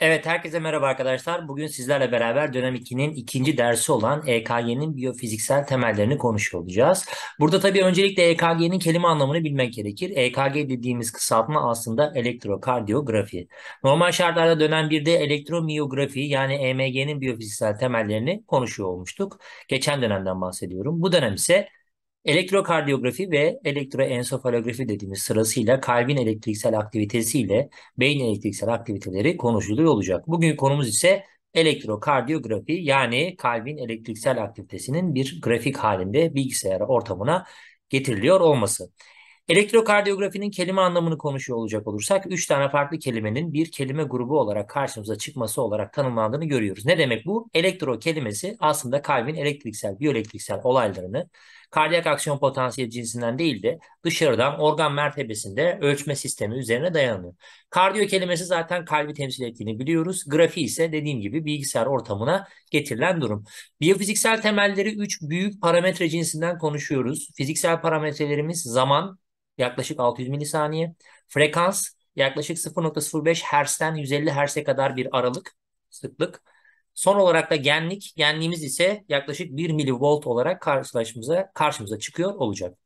Evet, herkese merhaba arkadaşlar. Bugün sizlerle beraber dönem 2'nin ikinci dersi olan EKG'nin biyofiziksel temellerini konuşuyor olacağız. Burada tabii öncelikle EKG'nin kelime anlamını bilmek gerekir. EKG dediğimiz kısaltma aslında elektrokardiyografi. Normal şartlarda dönem 1'de elektromiyografi yani EMG'nin biyofiziksel temellerini konuşuyor olmuştuk. Geçen dönemden bahsediyorum. Bu dönem ise Elektrokardiyografi ve elektroensofalografi dediğimiz sırasıyla kalbin elektriksel aktivitesi ile beyin elektriksel aktiviteleri konuşuluyor olacak. Bugün konumuz ise elektrokardiyografi yani kalbin elektriksel aktivitesinin bir grafik halinde bilgisayara ortamına getiriliyor olması. Elektrokardiyografinin kelime anlamını konuşuyor olacak olursak 3 tane farklı kelimenin bir kelime grubu olarak karşımıza çıkması olarak tanımlandığını görüyoruz. Ne demek bu? Elektro kelimesi aslında kalbin elektriksel, biyoelektriksel olaylarını kardiyak aksiyon potansiyeli cinsinden değil de dışarıdan organ mertebesinde ölçme sistemi üzerine dayanıyor. Kardiyo kelimesi zaten kalbi temsil ettiğini biliyoruz. Grafi ise dediğim gibi bilgisayar ortamına getirilen durum. Biyofiziksel temelleri 3 büyük parametre cinsinden konuşuyoruz. Fiziksel parametrelerimiz zaman, yaklaşık 600 milisaniye. Frekans yaklaşık 0.05 Hz'den 150 Hz'e kadar bir aralık sıklık. Son olarak da genlik, genliğimiz ise yaklaşık 1 milivolt olarak karşılaşımıza, karşımıza çıkıyor olacak.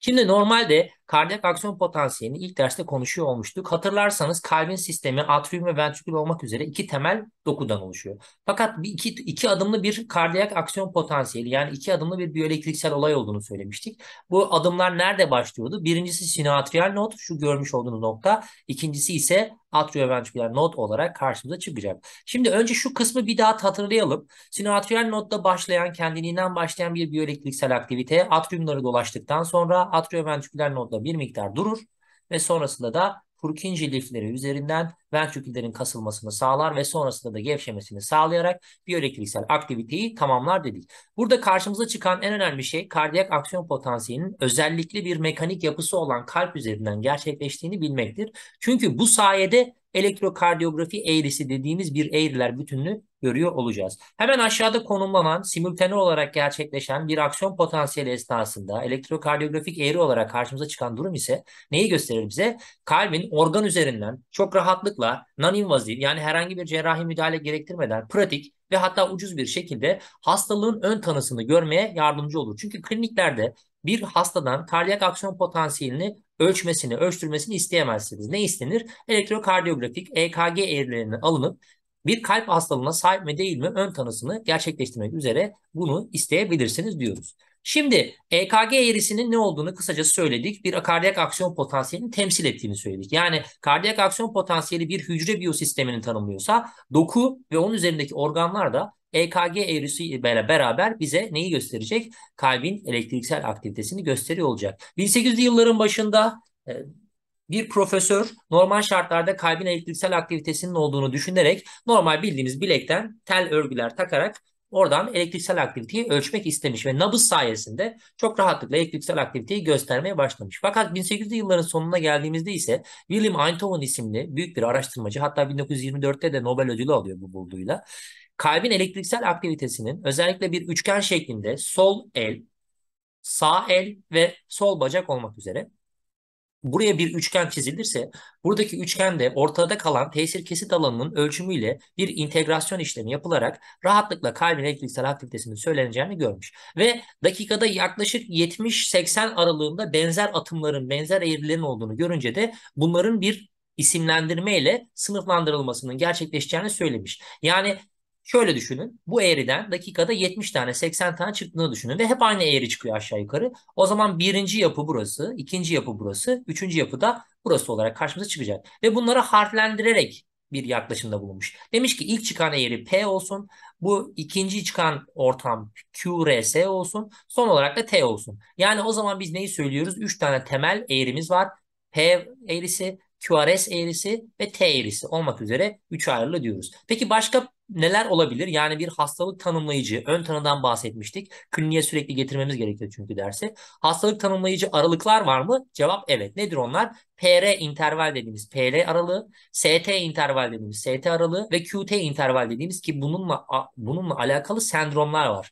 Şimdi normalde Kardiyak aksiyon potansiyelini ilk derste konuşuyor olmuştuk. Hatırlarsanız kalbin sistemi atrium ve ventrikül olmak üzere iki temel dokudan oluşuyor. Fakat bir iki, iki adımlı bir kardiyak aksiyon potansiyeli yani iki adımlı bir biyoelektriksel olay olduğunu söylemiştik. Bu adımlar nerede başlıyordu? Birincisi sinoatriyal not, şu görmüş olduğunuz nokta. İkincisi ise atrioventriküler not olarak karşımıza çıkacak. Şimdi önce şu kısmı bir daha hatırlayalım. Sinoatriyal nodda başlayan kendiliğinden başlayan bir biyoelektriksel aktivite atriumları dolaştıktan sonra atrioventriküler nodda bir miktar durur ve sonrasında da Purkinje lifleri üzerinden ventriküllerin kasılmasını sağlar ve sonrasında da gevşemesini sağlayarak biyolektriksel aktiviteyi tamamlar dedik. Burada karşımıza çıkan en önemli şey kardiyak aksiyon potansiyelinin özellikle bir mekanik yapısı olan kalp üzerinden gerçekleştiğini bilmektir. Çünkü bu sayede elektrokardiyografi eğrisi dediğimiz bir eğriler bütününü görüyor olacağız. Hemen aşağıda konumlanan, simultane olarak gerçekleşen bir aksiyon potansiyeli esnasında elektrokardiyografik eğri olarak karşımıza çıkan durum ise neyi gösterir bize? Kalbin organ üzerinden çok rahatlıkla non-invaziv yani herhangi bir cerrahi müdahale gerektirmeden pratik ve hatta ucuz bir şekilde hastalığın ön tanısını görmeye yardımcı olur. Çünkü kliniklerde bir hastadan kardiyak aksiyon potansiyelini ölçmesini, ölçtürmesini isteyemezsiniz. Ne istenir? Elektrokardiyografik EKG eğrilerini alınıp bir kalp hastalığına sahip mi değil mi ön tanısını gerçekleştirmek üzere bunu isteyebilirsiniz diyoruz. Şimdi EKG eğrisinin ne olduğunu kısaca söyledik. Bir kardiyak aksiyon potansiyelini temsil ettiğini söyledik. Yani kardiyak aksiyon potansiyeli bir hücre biyosistemini tanımlıyorsa doku ve onun üzerindeki organlar da EKG eğrisi ile beraber bize neyi gösterecek? Kalbin elektriksel aktivitesini gösteriyor olacak. 1800'lü yılların başında e, bir profesör normal şartlarda kalbin elektriksel aktivitesinin olduğunu düşünerek normal bildiğimiz bilekten tel örgüler takarak oradan elektriksel aktiviteyi ölçmek istemiş ve nabız sayesinde çok rahatlıkla elektriksel aktiviteyi göstermeye başlamış. Fakat 1800'lü yılların sonuna geldiğimizde ise William Einthoven isimli büyük bir araştırmacı hatta 1924'te de Nobel ödülü alıyor bu bulduğuyla. Kalbin elektriksel aktivitesinin özellikle bir üçgen şeklinde sol el, sağ el ve sol bacak olmak üzere Buraya bir üçgen çizilirse buradaki üçgende ortada kalan tesir kesit alanının ölçümüyle bir integrasyon işlemi yapılarak rahatlıkla kalbin elektriksel aktivitesinin söyleneceğini görmüş. Ve dakikada yaklaşık 70-80 aralığında benzer atımların, benzer eğrilerin olduğunu görünce de bunların bir isimlendirme ile sınıflandırılmasının gerçekleşeceğini söylemiş. Yani Şöyle düşünün. Bu eğriden dakikada 70 tane 80 tane çıktığını düşünün ve hep aynı eğri çıkıyor aşağı yukarı. O zaman birinci yapı burası, ikinci yapı burası, üçüncü yapı da burası olarak karşımıza çıkacak. Ve bunları harflendirerek bir yaklaşımda bulunmuş. Demiş ki ilk çıkan eğri P olsun. Bu ikinci çıkan ortam QRS olsun. Son olarak da T olsun. Yani o zaman biz neyi söylüyoruz? 3 tane temel eğrimiz var. P eğrisi, QRS eğrisi ve T eğrisi olmak üzere 3 ayrılı diyoruz. Peki başka neler olabilir? Yani bir hastalık tanımlayıcı, ön tanıdan bahsetmiştik. Kliniğe sürekli getirmemiz gerekiyor çünkü derse Hastalık tanımlayıcı aralıklar var mı? Cevap evet. Nedir onlar? PR interval dediğimiz PL aralığı, ST interval dediğimiz ST aralığı ve QT interval dediğimiz ki bununla bununla alakalı sendromlar var.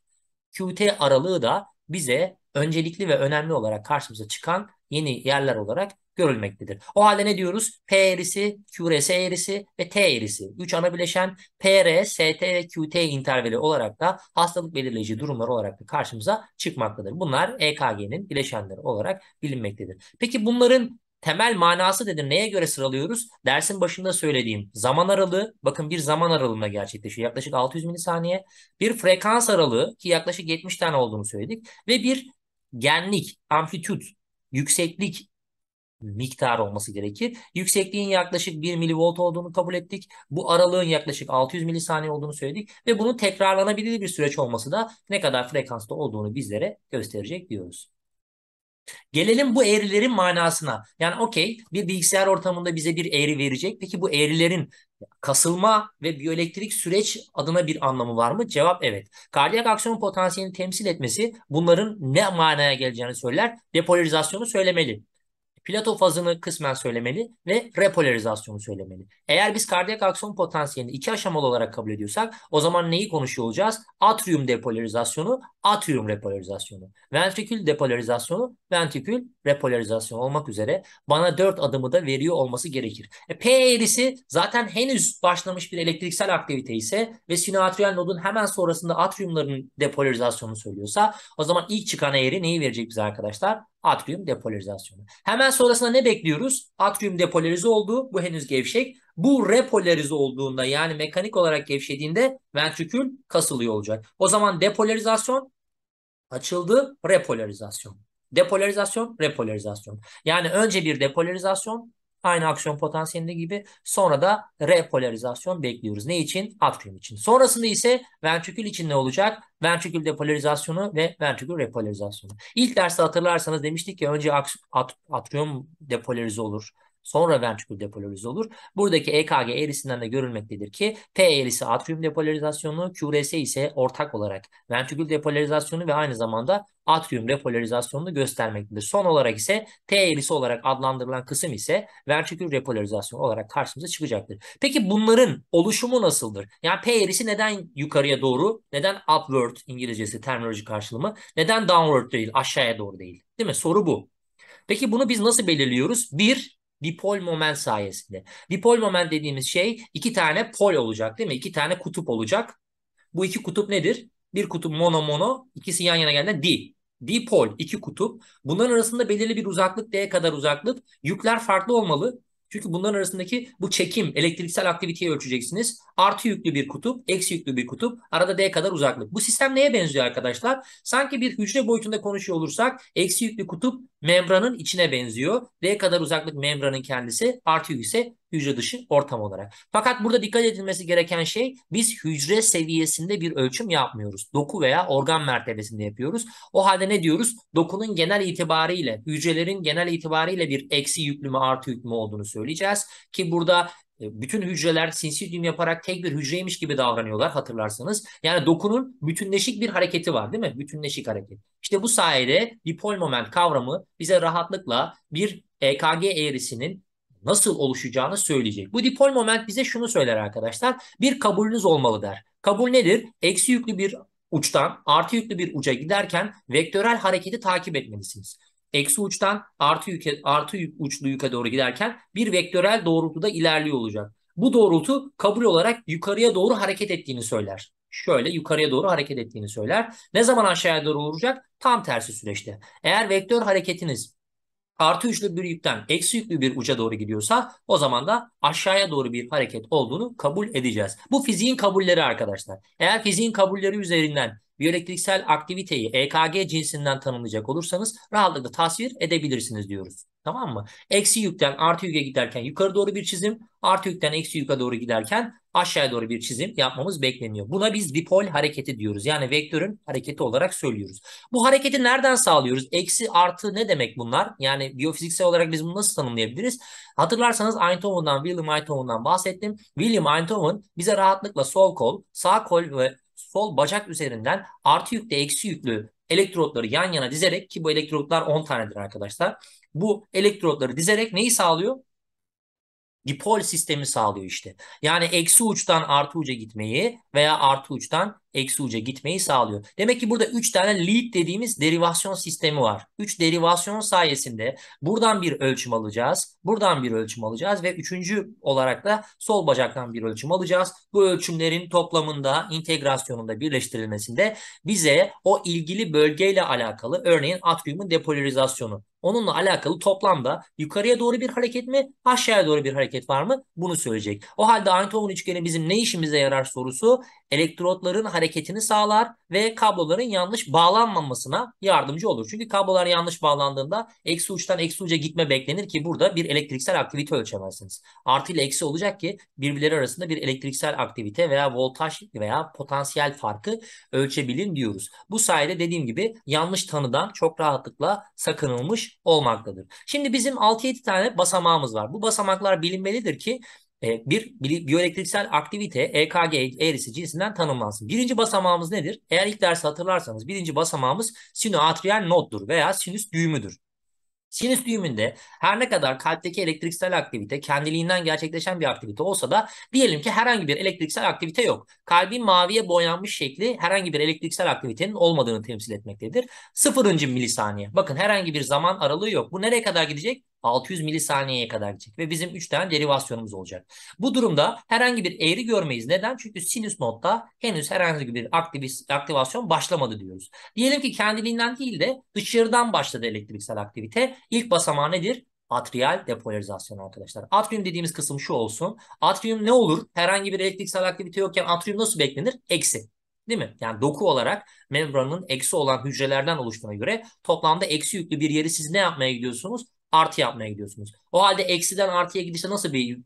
QT aralığı da bize öncelikli ve önemli olarak karşımıza çıkan yeni yerler olarak görülmektedir. O halde ne diyoruz? P eğrisi, QRS eğrisi ve T eğrisi. 3 ana bileşen PR, ST ve QT intervali olarak da hastalık belirleyici durumlar olarak da karşımıza çıkmaktadır. Bunlar EKG'nin bileşenleri olarak bilinmektedir. Peki bunların temel manası dedim neye göre sıralıyoruz? Dersin başında söylediğim zaman aralığı bakın bir zaman aralığına gerçekleşiyor. Yaklaşık 600 milisaniye. Bir frekans aralığı ki yaklaşık 70 tane olduğunu söyledik. Ve bir genlik, amplitüt, yükseklik miktar olması gerekir. Yüksekliğin yaklaşık 1 milivolt olduğunu kabul ettik. Bu aralığın yaklaşık 600 milisaniye olduğunu söyledik ve bunun tekrarlanabilir bir süreç olması da ne kadar frekansta olduğunu bizlere gösterecek diyoruz. Gelelim bu eğrilerin manasına. Yani okey bir bilgisayar ortamında bize bir eğri verecek. Peki bu eğrilerin kasılma ve biyoelektrik süreç adına bir anlamı var mı? Cevap evet. Kardiyak aksiyon potansiyelini temsil etmesi bunların ne manaya geleceğini söyler. Depolarizasyonu söylemeli plato fazını kısmen söylemeli ve repolarizasyonu söylemeli. Eğer biz kardiyak aksiyon potansiyelini iki aşamalı olarak kabul ediyorsak o zaman neyi konuşuyor olacağız? Atrium depolarizasyonu, atrium repolarizasyonu. Ventrikül depolarizasyonu, ventrikül repolarizasyonu olmak üzere bana dört adımı da veriyor olması gerekir. E, P eğrisi zaten henüz başlamış bir elektriksel aktivite ise ve sinoatriyal nodun hemen sonrasında atriumların depolarizasyonu söylüyorsa o zaman ilk çıkan eğri neyi verecek bize arkadaşlar? Atrium depolarizasyonu. Hemen sonrasında ne bekliyoruz? Atrium depolarize oldu. Bu henüz gevşek. Bu repolarize olduğunda yani mekanik olarak gevşediğinde ventrikül kasılıyor olacak. O zaman depolarizasyon açıldı. Repolarizasyon. Depolarizasyon, repolarizasyon. Yani önce bir depolarizasyon, Aynı aksiyon potansiyelinde gibi sonra da repolarizasyon bekliyoruz. Ne için? Atrium için. Sonrasında ise ventrikül için ne olacak? Ventrikül depolarizasyonu ve ventrikül repolarizasyonu. İlk derste hatırlarsanız demiştik ki önce at atrium depolarize olur. Sonra ventrikül depolarize olur. Buradaki EKG eğrisinden de görülmektedir ki P eğrisi atrium depolarizasyonu, QRS ise ortak olarak ventrikül depolarizasyonu ve aynı zamanda atrium repolarizasyonunu göstermektedir. Son olarak ise T eğrisi olarak adlandırılan kısım ise ventrikül repolarizasyonu olarak karşımıza çıkacaktır. Peki bunların oluşumu nasıldır? Yani P eğrisi neden yukarıya doğru, neden upward İngilizcesi terminoloji karşılımı, neden downward değil, aşağıya doğru değil? Değil mi? Soru bu. Peki bunu biz nasıl belirliyoruz? Bir, Dipol moment sayesinde. Dipol moment dediğimiz şey iki tane pol olacak değil mi? İki tane kutup olacak. Bu iki kutup nedir? Bir kutup mono mono, ikisi yan yana geldiğinde di. Dipol iki kutup. Bunların arasında belirli bir uzaklık D'ye kadar uzaklık. Yükler farklı olmalı. Çünkü bunların arasındaki bu çekim, elektriksel aktiviteyi ölçeceksiniz. Artı yüklü bir kutup, eksi yüklü bir kutup, arada D kadar uzaklık. Bu sistem neye benziyor arkadaşlar? Sanki bir hücre boyutunda konuşuyor olursak, eksi yüklü kutup membranın içine benziyor. D kadar uzaklık membranın kendisi artı ise hücre dışı ortam olarak. Fakat burada dikkat edilmesi gereken şey biz hücre seviyesinde bir ölçüm yapmıyoruz. Doku veya organ mertebesinde yapıyoruz. O halde ne diyoruz? Dokunun genel itibariyle, hücrelerin genel itibariyle bir eksi yüklü mü artı yüklü mü olduğunu söyleyeceğiz. Ki burada e, bütün hücreler sinsi düğüm yaparak tek bir hücreymiş gibi davranıyorlar hatırlarsanız. Yani dokunun bütünleşik bir hareketi var değil mi? Bütünleşik hareket. İşte bu sayede dipol moment kavramı bize rahatlıkla bir EKG eğrisinin nasıl oluşacağını söyleyecek. Bu dipol moment bize şunu söyler arkadaşlar. Bir kabulünüz olmalı der. Kabul nedir? Eksi yüklü bir uçtan artı yüklü bir uca giderken vektörel hareketi takip etmelisiniz eksi uçtan artı, yüke, artı uçlu yüke doğru giderken bir vektörel doğrultuda ilerliyor olacak. Bu doğrultu kabul olarak yukarıya doğru hareket ettiğini söyler. Şöyle yukarıya doğru hareket ettiğini söyler. Ne zaman aşağıya doğru olacak? Tam tersi süreçte. Eğer vektör hareketiniz artı yüklü bir yükten eksi yüklü bir uca doğru gidiyorsa o zaman da aşağıya doğru bir hareket olduğunu kabul edeceğiz. Bu fiziğin kabulleri arkadaşlar. Eğer fiziğin kabulleri üzerinden Biyolektriksel aktiviteyi EKG cinsinden tanımlayacak olursanız rahatlıkla tasvir edebilirsiniz diyoruz. Tamam mı? Eksi yükten artı yüke giderken yukarı doğru bir çizim, artı yükten eksi yüke doğru giderken aşağıya doğru bir çizim yapmamız bekleniyor. Buna biz dipol hareketi diyoruz. Yani vektörün hareketi olarak söylüyoruz. Bu hareketi nereden sağlıyoruz? Eksi artı ne demek bunlar? Yani biyofiziksel olarak biz bunu nasıl tanımlayabiliriz? Hatırlarsanız Eindhoven'dan, William Eindhoven'dan bahsettim. William Eindhoven bize rahatlıkla sol kol, sağ kol ve sol bacak üzerinden artı yüklü eksi yüklü elektrotları yan yana dizerek ki bu elektrotlar 10 tanedir arkadaşlar. Bu elektrotları dizerek neyi sağlıyor? Dipol sistemi sağlıyor işte. Yani eksi uçtan artı uca gitmeyi veya artı uçtan eksi uca gitmeyi sağlıyor. Demek ki burada 3 tane lead dediğimiz derivasyon sistemi var. 3 derivasyon sayesinde buradan bir ölçüm alacağız, buradan bir ölçüm alacağız ve üçüncü olarak da sol bacaktan bir ölçüm alacağız. Bu ölçümlerin toplamında, integrasyonunda, birleştirilmesinde bize o ilgili bölgeyle alakalı örneğin atriumun depolarizasyonu Onunla alakalı toplamda yukarıya doğru bir hareket mi, aşağıya doğru bir hareket var mı? Bunu söyleyecek. O halde Eindhoven üçgeni bizim ne işimize yarar sorusu elektrotların hareketini sağlar ve kabloların yanlış bağlanmamasına yardımcı olur. Çünkü kablolar yanlış bağlandığında eksi uçtan eksi uca gitme beklenir ki burada bir elektriksel aktivite ölçemezsiniz. Artı ile eksi olacak ki birbirleri arasında bir elektriksel aktivite veya voltaj veya potansiyel farkı ölçebilin diyoruz. Bu sayede dediğim gibi yanlış tanıdan çok rahatlıkla sakınılmış olmaktadır. Şimdi bizim 6-7 tane basamağımız var. Bu basamaklar bilinmelidir ki e, bir biyoelektriksel aktivite EKG eğrisi cinsinden tanımlansın. Birinci basamağımız nedir? Eğer ilk dersi hatırlarsanız birinci basamağımız sinoatriyal noddur veya sinüs düğümüdür. Sinüs düğümünde her ne kadar kalpteki elektriksel aktivite kendiliğinden gerçekleşen bir aktivite olsa da diyelim ki herhangi bir elektriksel aktivite yok. Kalbin maviye boyanmış şekli herhangi bir elektriksel aktivitenin olmadığını temsil etmektedir. Sıfırıncı milisaniye. Bakın herhangi bir zaman aralığı yok. Bu nereye kadar gidecek? 600 milisaniyeye kadar gidecek ve bizim 3 tane derivasyonumuz olacak. Bu durumda herhangi bir eğri görmeyiz. Neden? Çünkü sinüs notta henüz herhangi bir aktivasyon başlamadı diyoruz. Diyelim ki kendiliğinden değil de dışarıdan başladı elektriksel aktivite. İlk basamağı nedir? Atrial depolarizasyon arkadaşlar. Atrium dediğimiz kısım şu olsun. Atrium ne olur? Herhangi bir elektriksel aktivite yokken atrium nasıl beklenir? Eksi. Değil mi? Yani doku olarak membranın eksi olan hücrelerden oluştuğuna göre toplamda eksi yüklü bir yeri siz ne yapmaya gidiyorsunuz? artı yapmaya gidiyorsunuz. O halde eksiden artıya gidişte nasıl bir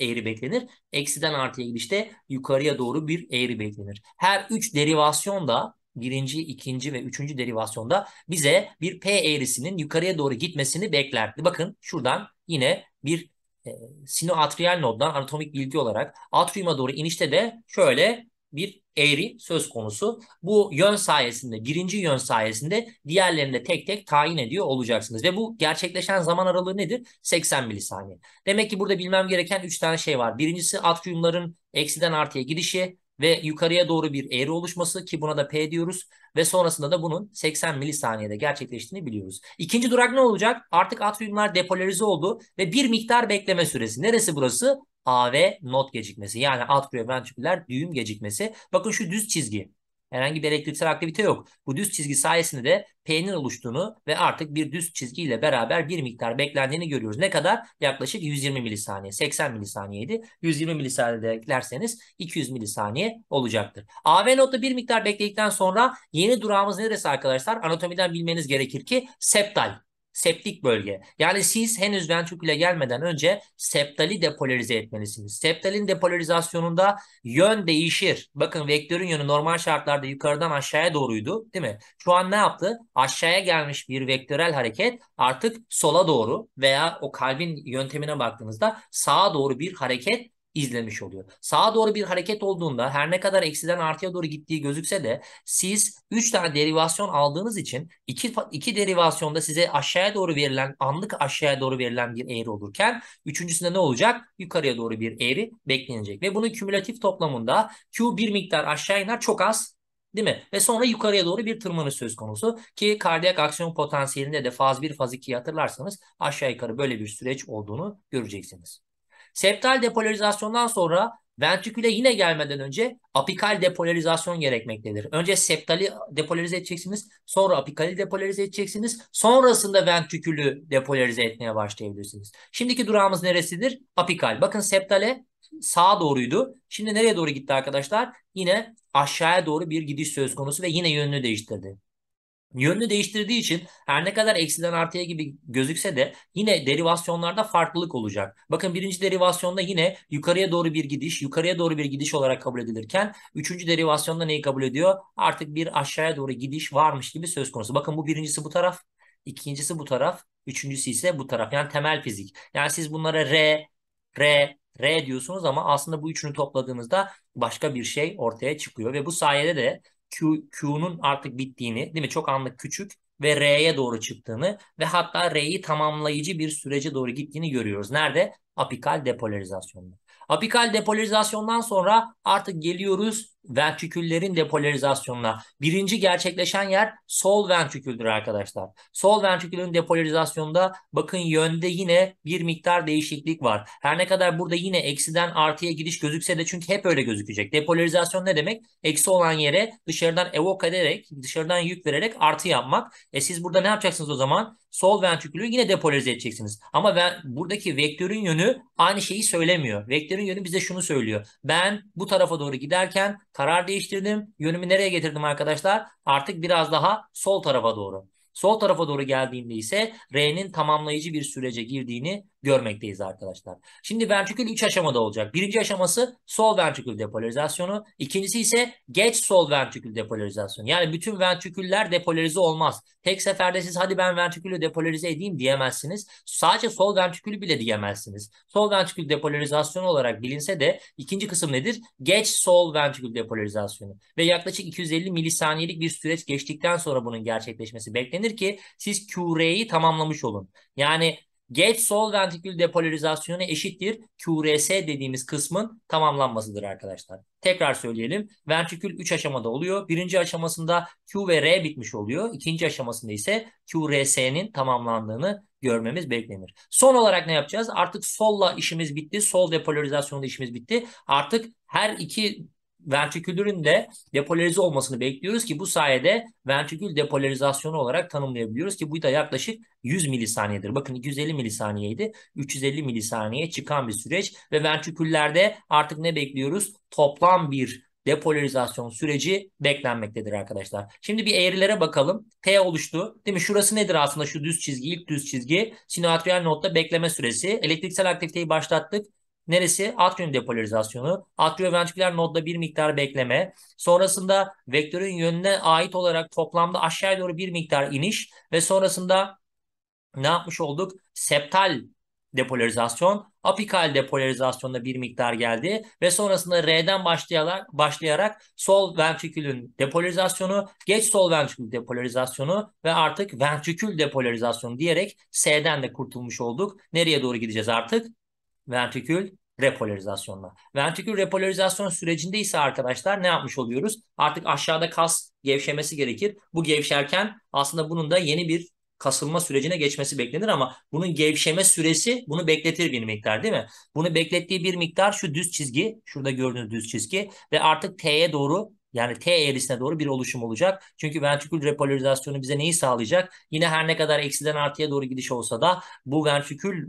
eğri beklenir? Eksiden artıya gidişte yukarıya doğru bir eğri beklenir. Her üç derivasyon da birinci, ikinci ve üçüncü derivasyonda bize bir P eğrisinin yukarıya doğru gitmesini bekler. Bakın şuradan yine bir e, sinoatrial noddan anatomik bilgi olarak atriuma doğru inişte de şöyle bir eğri söz konusu. Bu yön sayesinde, birinci yön sayesinde diğerlerini de tek tek tayin ediyor olacaksınız. Ve bu gerçekleşen zaman aralığı nedir? 80 milisaniye. Demek ki burada bilmem gereken 3 tane şey var. Birincisi atriumların eksiden artıya gidişi ve yukarıya doğru bir eğri oluşması ki buna da P diyoruz ve sonrasında da bunun 80 milisaniyede gerçekleştiğini biliyoruz. İkinci durak ne olacak? Artık atriumlar depolarize oldu ve bir miktar bekleme süresi. Neresi burası? AV not gecikmesi yani atrial ventriküler düğüm gecikmesi. Bakın şu düz çizgi. Herhangi bir elektriksel aktivite yok. Bu düz çizgi sayesinde de P'nin oluştuğunu ve artık bir düz çizgiyle beraber bir miktar beklendiğini görüyoruz. Ne kadar? Yaklaşık 120 milisaniye. 80 milisaniyeydi. 120 milisaniye eklerseniz 200 milisaniye olacaktır. AV notta bir miktar bekledikten sonra yeni durağımız neresi arkadaşlar? Anatomiden bilmeniz gerekir ki septal septik bölge. Yani siz henüz ventriküle gelmeden önce septali depolarize etmelisiniz. Septalin depolarizasyonunda yön değişir. Bakın vektörün yönü normal şartlarda yukarıdan aşağıya doğruydu değil mi? Şu an ne yaptı? Aşağıya gelmiş bir vektörel hareket artık sola doğru veya o kalbin yöntemine baktığınızda sağa doğru bir hareket izlemiş oluyor. Sağa doğru bir hareket olduğunda her ne kadar eksiden artıya doğru gittiği gözükse de siz 3 tane derivasyon aldığınız için 2 2 derivasyonda size aşağıya doğru verilen anlık aşağıya doğru verilen bir eğri olurken üçüncüsünde ne olacak? Yukarıya doğru bir eğri beklenecek ve bunun kümülatif toplamında Q bir miktar aşağı iner çok az Değil mi? Ve sonra yukarıya doğru bir tırmanış söz konusu ki kardiyak aksiyon potansiyelinde de faz 1 faz 2'yi hatırlarsanız aşağı yukarı böyle bir süreç olduğunu göreceksiniz. Septal depolarizasyondan sonra ventriküle yine gelmeden önce apikal depolarizasyon gerekmektedir. Önce septali depolarize edeceksiniz, sonra apikali depolarize edeceksiniz, sonrasında ventrikülü depolarize etmeye başlayabilirsiniz. Şimdiki durağımız neresidir? Apikal. Bakın septale sağa doğruydu. Şimdi nereye doğru gitti arkadaşlar? Yine aşağıya doğru bir gidiş söz konusu ve yine yönünü değiştirdi. Yönünü değiştirdiği için her ne kadar eksiden artıya gibi gözükse de yine derivasyonlarda farklılık olacak. Bakın birinci derivasyonda yine yukarıya doğru bir gidiş, yukarıya doğru bir gidiş olarak kabul edilirken üçüncü derivasyonda neyi kabul ediyor? Artık bir aşağıya doğru gidiş varmış gibi söz konusu. Bakın bu birincisi bu taraf, ikincisi bu taraf, üçüncüsü ise bu taraf. Yani temel fizik. Yani siz bunlara R, R, R diyorsunuz ama aslında bu üçünü topladığınızda başka bir şey ortaya çıkıyor ve bu sayede de Q, Q'nun artık bittiğini değil mi? Çok anlık küçük ve R'ye doğru çıktığını ve hatta R'yi tamamlayıcı bir sürece doğru gittiğini görüyoruz. Nerede? Apikal depolarizasyonda. Apikal depolarizasyondan sonra artık geliyoruz ventriküllerin depolarizasyonuna. Birinci gerçekleşen yer sol ventriküldür arkadaşlar. Sol ventrikülün depolarizasyonunda bakın yönde yine bir miktar değişiklik var. Her ne kadar burada yine eksiden artıya gidiş gözükse de çünkü hep öyle gözükecek. Depolarizasyon ne demek? Eksi olan yere dışarıdan evok ederek, dışarıdan yük vererek artı yapmak. E siz burada ne yapacaksınız o zaman? Sol ventrikülü yine depolarize edeceksiniz. Ama ben, buradaki vektörün yönü aynı şeyi söylemiyor. Vektörün yönü bize şunu söylüyor. Ben bu tarafa doğru giderken Karar değiştirdim. Yönümü nereye getirdim arkadaşlar? Artık biraz daha sol tarafa doğru. Sol tarafa doğru geldiğimde ise R'nin tamamlayıcı bir sürece girdiğini görmekteyiz arkadaşlar. Şimdi ventrikül 3 aşamada olacak. Birinci aşaması sol ventrikül depolarizasyonu. İkincisi ise geç sol ventrikül depolarizasyonu. Yani bütün ventriküller depolarize olmaz. Tek seferde siz hadi ben ventrikülü depolarize edeyim diyemezsiniz. Sadece sol ventrikülü bile diyemezsiniz. Sol ventrikül depolarizasyonu olarak bilinse de ikinci kısım nedir? Geç sol ventrikül depolarizasyonu. Ve yaklaşık 250 milisaniyelik bir süreç geçtikten sonra bunun gerçekleşmesi beklenir ki siz QR'yi tamamlamış olun. Yani geç sol ventrikül depolarizasyonu eşittir QRS dediğimiz kısmın tamamlanmasıdır arkadaşlar. Tekrar söyleyelim. Ventrikül 3 aşamada oluyor. Birinci aşamasında Q ve R bitmiş oluyor. İkinci aşamasında ise QRS'nin tamamlandığını görmemiz beklenir. Son olarak ne yapacağız? Artık solla işimiz bitti. Sol depolarizasyonda işimiz bitti. Artık her iki ventriküllerin de depolarize olmasını bekliyoruz ki bu sayede ventrikül depolarizasyonu olarak tanımlayabiliyoruz ki bu da yaklaşık 100 milisaniyedir. Bakın 250 milisaniyeydi. 350 milisaniye çıkan bir süreç ve ventriküllerde artık ne bekliyoruz? Toplam bir depolarizasyon süreci beklenmektedir arkadaşlar. Şimdi bir eğrilere bakalım. T oluştu. Değil mi? Şurası nedir aslında şu düz çizgi? ilk düz çizgi sinoatrial notta bekleme süresi. Elektriksel aktiviteyi başlattık. Neresi? Atrium depolarizasyonu. Atrioventriküler nodda bir miktar bekleme. Sonrasında vektörün yönüne ait olarak toplamda aşağıya doğru bir miktar iniş ve sonrasında ne yapmış olduk? Septal depolarizasyon, apikal depolarizasyonda bir miktar geldi ve sonrasında R'den başlayarak, başlayarak sol ventrikülün depolarizasyonu, geç sol ventrikül depolarizasyonu ve artık ventrikül depolarizasyonu diyerek S'den de kurtulmuş olduk. Nereye doğru gideceğiz artık? ventrikül repolarizasyonla. Ventrikül repolarizasyon sürecinde ise arkadaşlar ne yapmış oluyoruz? Artık aşağıda kas gevşemesi gerekir. Bu gevşerken aslında bunun da yeni bir kasılma sürecine geçmesi beklenir ama bunun gevşeme süresi bunu bekletir bir miktar değil mi? Bunu beklettiği bir miktar şu düz çizgi, şurada gördüğünüz düz çizgi ve artık T'ye doğru yani T eğrisine doğru bir oluşum olacak. Çünkü ventrikül repolarizasyonu bize neyi sağlayacak? Yine her ne kadar eksiden artıya doğru gidiş olsa da bu ventrikül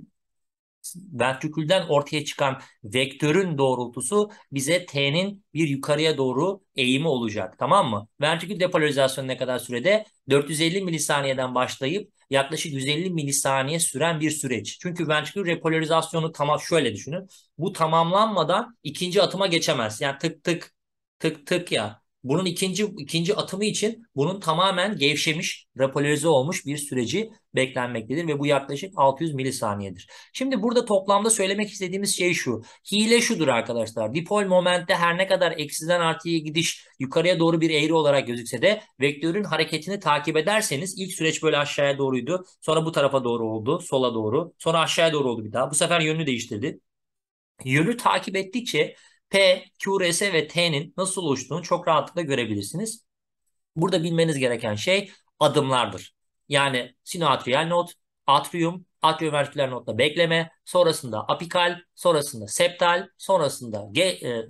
ventrikülden ortaya çıkan vektörün doğrultusu bize T'nin bir yukarıya doğru eğimi olacak. Tamam mı? Ventrikül depolarizasyonu ne kadar sürede? 450 milisaniyeden başlayıp yaklaşık 150 milisaniye süren bir süreç. Çünkü ventrikül repolarizasyonu tamam şöyle düşünün. Bu tamamlanmadan ikinci atıma geçemez. Yani tık tık tık tık ya bunun ikinci ikinci atımı için bunun tamamen gevşemiş, rapolarize olmuş bir süreci beklenmektedir ve bu yaklaşık 600 milisaniyedir. Şimdi burada toplamda söylemek istediğimiz şey şu. Hile şudur arkadaşlar. Dipol momentte her ne kadar eksiden artıya gidiş yukarıya doğru bir eğri olarak gözükse de vektörün hareketini takip ederseniz ilk süreç böyle aşağıya doğruydu. Sonra bu tarafa doğru oldu. Sola doğru. Sonra aşağıya doğru oldu bir daha. Bu sefer yönünü değiştirdi. Yönü takip ettikçe P, QRS ve T'nin nasıl oluştuğunu çok rahatlıkla görebilirsiniz. Burada bilmeniz gereken şey adımlardır. Yani sinoatrial not, atrium, atrioventriküler notla bekleme, sonrasında apikal, sonrasında septal, sonrasında ge, e,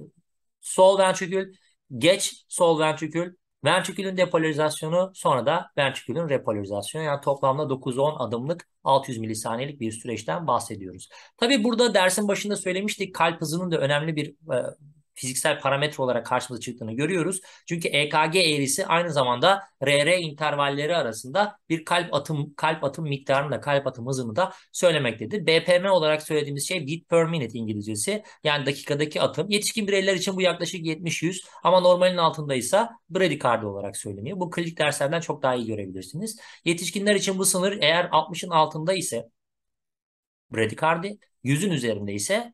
sol ventrikül, geç sol ventrikül, Ventrikülün depolarizasyonu sonra da ventrikülün repolarizasyonu yani toplamda 9-10 adımlık 600 milisaniyelik bir süreçten bahsediyoruz. Tabi burada dersin başında söylemiştik kalp hızının da önemli bir e, fiziksel parametre olarak karşımıza çıktığını görüyoruz. Çünkü EKG eğrisi aynı zamanda RR intervalleri arasında bir kalp atım kalp atım miktarını da kalp atım hızını da söylemektedir. BPM olarak söylediğimiz şey beat per minute İngilizcesi. Yani dakikadaki atım. Yetişkin bireyler için bu yaklaşık 70-100 ama normalin altındaysa bradikardi olarak söyleniyor. Bu klinik derslerden çok daha iyi görebilirsiniz. Yetişkinler için bu sınır eğer 60'ın altında ise bradikardi, 100'ün üzerinde ise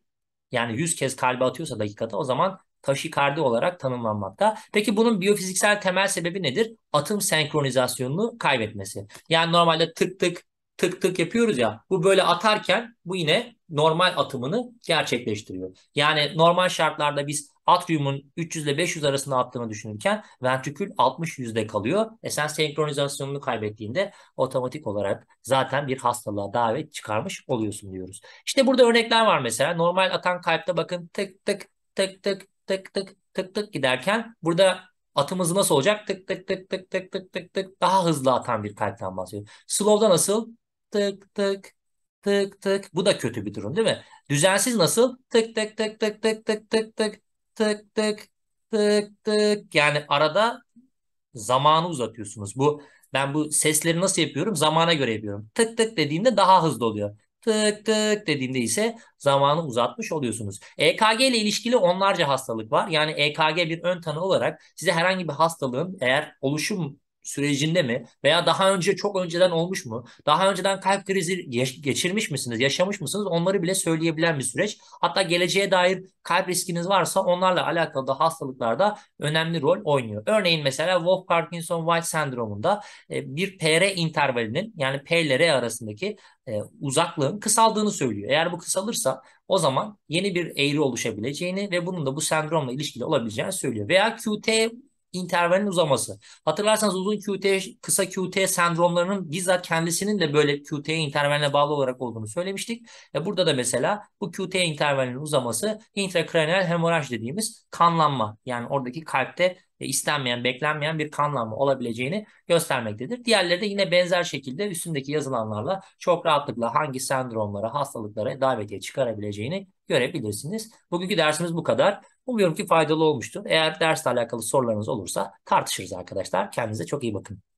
yani 100 kez kalbe atıyorsa dakikada o zaman taşikardi olarak tanımlanmakta. Peki bunun biyofiziksel temel sebebi nedir? Atım senkronizasyonunu kaybetmesi. Yani normalde tık tık tık tık yapıyoruz ya. Bu böyle atarken bu yine normal atımını gerçekleştiriyor. Yani normal şartlarda biz atriumun 300 ile 500 arasında attığını düşünürken ventrikül 60 yüzde kalıyor. E sen senkronizasyonunu kaybettiğinde otomatik olarak zaten bir hastalığa davet çıkarmış oluyorsun diyoruz. İşte burada örnekler var mesela. Normal atan kalpte bakın tık tık tık tık tık tık tık tık giderken burada atımız nasıl olacak? Tık tık tık tık tık tık tık tık daha hızlı atan bir kalpten bahsediyor. Slow'da nasıl? tık tık tık tık. Bu da kötü bir durum değil mi? Düzensiz nasıl? Tık tık tık tık tık tık tık tık tık tık tık tık. Yani arada zamanı uzatıyorsunuz. Bu ben bu sesleri nasıl yapıyorum? Zamana göre yapıyorum. Tık tık dediğimde daha hızlı oluyor. Tık tık dediğimde ise zamanı uzatmış oluyorsunuz. EKG ile ilişkili onlarca hastalık var. Yani EKG bir ön tanı olarak size herhangi bir hastalığın eğer oluşum sürecinde mi? Veya daha önce çok önceden olmuş mu? Daha önceden kalp krizi geçirmiş misiniz? Yaşamış mısınız? Onları bile söyleyebilen bir süreç. Hatta geleceğe dair kalp riskiniz varsa onlarla alakalı da hastalıklarda önemli rol oynuyor. Örneğin mesela Wolf Parkinson White sendromunda e, bir PR intervalinin yani P ile R arasındaki e, uzaklığın kısaldığını söylüyor. Eğer bu kısalırsa o zaman yeni bir eğri oluşabileceğini ve bunun da bu sendromla ilişkili olabileceğini söylüyor. Veya QT intervalin uzaması. Hatırlarsanız uzun QT, kısa QT sendromlarının bizzat kendisinin de böyle QT intervaline bağlı olarak olduğunu söylemiştik. E burada da mesela bu QT intervalinin uzaması intrakraniyal hemoraj dediğimiz kanlanma. Yani oradaki kalpte e, istenmeyen, beklenmeyen bir kanlanma olabileceğini göstermektedir. Diğerleri de yine benzer şekilde üstündeki yazılanlarla çok rahatlıkla hangi sendromlara, hastalıklara davetiye çıkarabileceğini görebilirsiniz. Bugünkü dersimiz bu kadar. Umuyorum ki faydalı olmuştur. Eğer dersle alakalı sorularınız olursa tartışırız arkadaşlar. Kendinize çok iyi bakın.